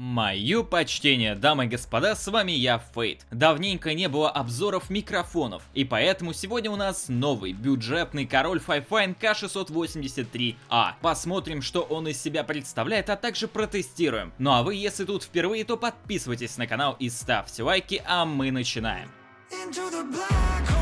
Мое почтение, дамы и господа, с вами я, Фейт. Давненько не было обзоров микрофонов, и поэтому сегодня у нас новый бюджетный король Fifine K683A. А. Посмотрим, что он из себя представляет, а также протестируем. Ну а вы, если тут впервые, то подписывайтесь на канал и ставьте лайки, а мы начинаем. Into the black hole.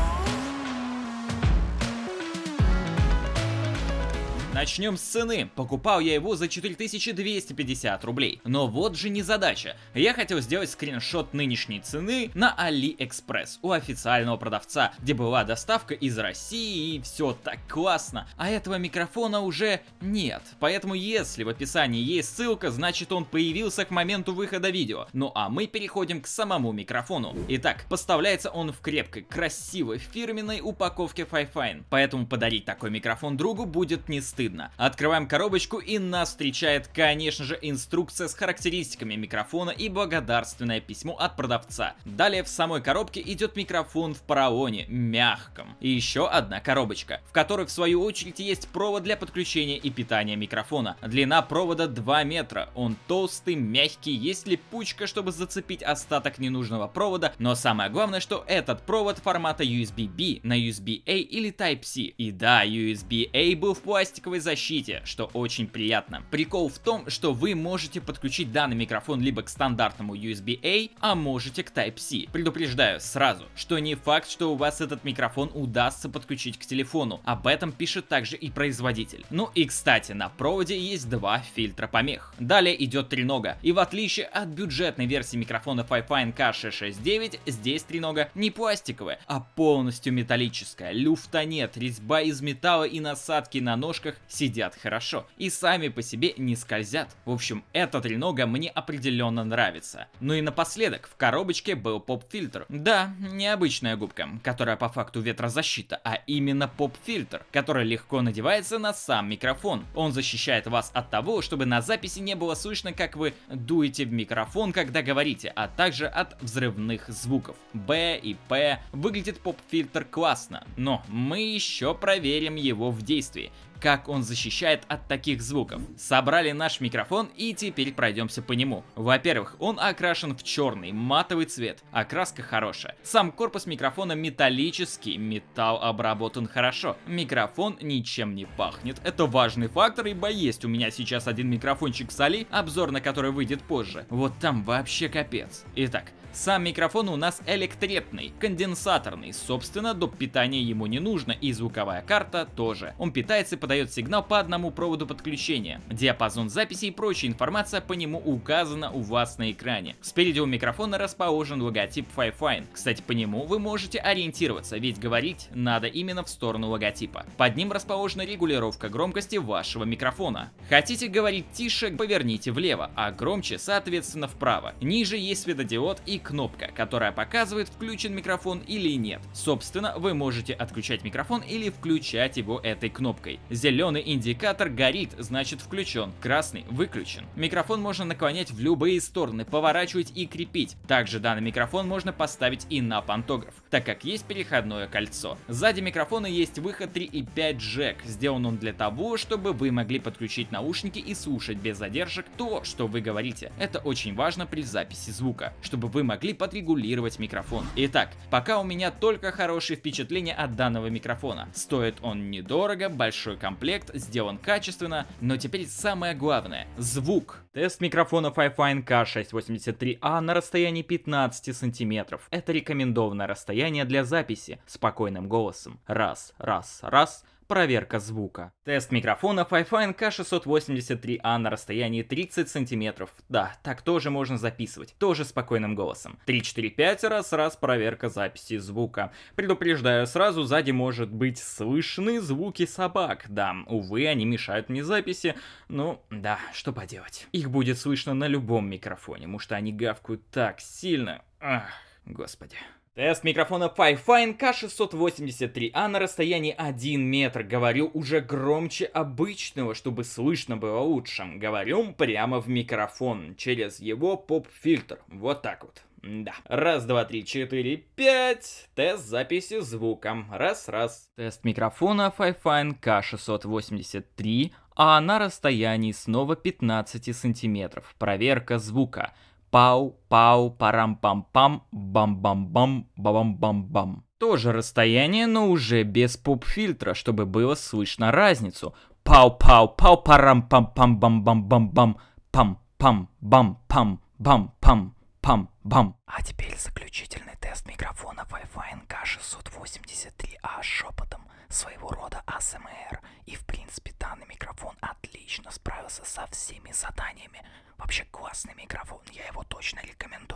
Начнем с цены. Покупал я его за 4250 рублей. Но вот же не задача. Я хотел сделать скриншот нынешней цены на AliExpress у официального продавца, где была доставка из России и все так классно. А этого микрофона уже нет. Поэтому если в описании есть ссылка, значит он появился к моменту выхода видео. Ну а мы переходим к самому микрофону. Итак, поставляется он в крепкой, красивой, фирменной упаковке FiFine. Поэтому подарить такой микрофон другу будет не стыдно стыдно. Открываем коробочку и нас встречает, конечно же, инструкция с характеристиками микрофона и благодарственное письмо от продавца. Далее в самой коробке идет микрофон в параоне, мягком. И еще одна коробочка, в которой в свою очередь есть провод для подключения и питания микрофона. Длина провода 2 метра, он толстый, мягкий, есть липучка, чтобы зацепить остаток ненужного провода, но самое главное, что этот провод формата USB-B на USB-A или Type-C. И да, USB-A был в пластиковой первой защите, что очень приятно. Прикол в том, что вы можете подключить данный микрофон либо к стандартному USB-A, а можете к Type-C. Предупреждаю сразу, что не факт, что у вас этот микрофон удастся подключить к телефону. Об этом пишет также и производитель. Ну и кстати, на проводе есть два фильтра помех. Далее идет тренога. И в отличие от бюджетной версии микрофона Fifine K669, здесь тренога не пластиковая, а полностью металлическая. Люфта нет, резьба из металла и насадки на ножках сидят хорошо и сами по себе не скользят. В общем, эта тренога мне определенно нравится. Ну и напоследок, в коробочке был поп-фильтр. Да, необычная губка, которая по факту ветрозащита, а именно поп-фильтр, который легко надевается на сам микрофон. Он защищает вас от того, чтобы на записи не было слышно, как вы дуете в микрофон, когда говорите, а также от взрывных звуков. Б и П. Выглядит поп-фильтр классно, но мы еще проверим его в действии как он защищает от таких звуков. Собрали наш микрофон и теперь пройдемся по нему. Во-первых, он окрашен в черный, матовый цвет, окраска хорошая. Сам корпус микрофона металлический, металл обработан хорошо. Микрофон ничем не пахнет, это важный фактор, ибо есть у меня сейчас один микрофончик Соли, обзор на который выйдет позже. Вот там вообще капец. Итак, сам микрофон у нас электретный, конденсаторный, собственно, доп. питания ему не нужно и звуковая карта тоже. Он питается по подает сигнал по одному проводу подключения. Диапазон записи и прочая информация по нему указана у вас на экране. Спереди у микрофона расположен логотип FiFine. Кстати, по нему вы можете ориентироваться, ведь говорить надо именно в сторону логотипа. Под ним расположена регулировка громкости вашего микрофона. Хотите говорить тише, поверните влево, а громче, соответственно, вправо. Ниже есть светодиод и кнопка, которая показывает, включен микрофон или нет. Собственно, вы можете отключать микрофон или включать его этой кнопкой. Зеленый индикатор горит, значит включен, красный выключен. Микрофон можно наклонять в любые стороны, поворачивать и крепить. Также данный микрофон можно поставить и на пантограф, так как есть переходное кольцо. Сзади микрофона есть выход 3.5 джек. Сделан он для того, чтобы вы могли подключить наушники и слушать без задержек то, что вы говорите. Это очень важно при записи звука, чтобы вы могли подрегулировать микрофон. Итак, пока у меня только хорошие впечатления от данного микрофона. Стоит он недорого, большой комфорт комплект, сделан качественно, но теперь самое главное – звук. Тест микрофона iFine K683A а на расстоянии 15 сантиметров. Это рекомендованное расстояние для записи спокойным голосом. Раз, раз, раз – Проверка звука. Тест микрофона iFi NK683A на расстоянии 30 сантиметров. Да, так тоже можно записывать, тоже спокойным голосом. 3-4-5 раз, раз проверка записи звука. Предупреждаю сразу, сзади может быть слышны звуки собак. Да, увы, они мешают мне записи, ну да, что поделать. Их будет слышно на любом микрофоне, потому что они гавкают так сильно. Ах, господи. Тест микрофона Pyfine K683A а на расстоянии 1 метр. Говорю уже громче обычного, чтобы слышно было лучше. Говорю прямо в микрофон, через его поп-фильтр. Вот так вот. Да. Раз, два, три, четыре, пять. Тест записи звуком. Раз, раз. Тест микрофона Fifine K683, а на расстоянии снова 15 сантиметров. Проверка звука пау, пау, парам-пам-пам, бам-бам-бам, бам-бам-бам. Тоже расстояние, но уже без поп-фильтра, чтобы было слышно разницу. Пау-пау-пау, парам-пам-пам-бам-бам-бам-бам, пам-пам-бам-пам, бам-пам, пам-бам. А теперь заключительный тест микрофона Wi-Fi NK683A шепотом а своего рода АСМР. И в принципе данный микрофон отлично справился со всеми заданиями классный микрофон, я его точно рекомендую.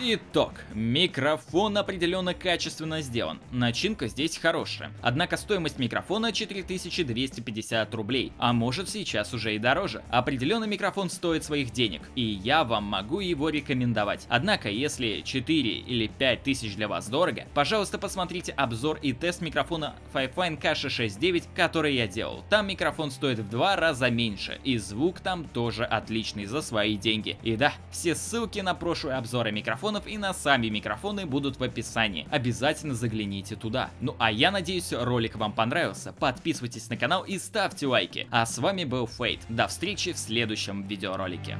Итог. Микрофон определенно качественно сделан. Начинка здесь хорошая. Однако стоимость микрофона 4250 рублей. А может сейчас уже и дороже. Определенно микрофон стоит своих денег. И я вам могу его рекомендовать. Однако, если 4 или 5 тысяч для вас дорого, пожалуйста, посмотрите обзор и тест микрофона Fifine K669, который я делал. Там микрофон стоит в два раза меньше. И звук там тоже отличный за свои деньги. И да, все ссылки на прошлые обзоры микрофона телефонов и на сами микрофоны будут в описании. Обязательно загляните туда. Ну а я надеюсь ролик вам понравился. Подписывайтесь на канал и ставьте лайки. А с вами был Фейт. До встречи в следующем видеоролике.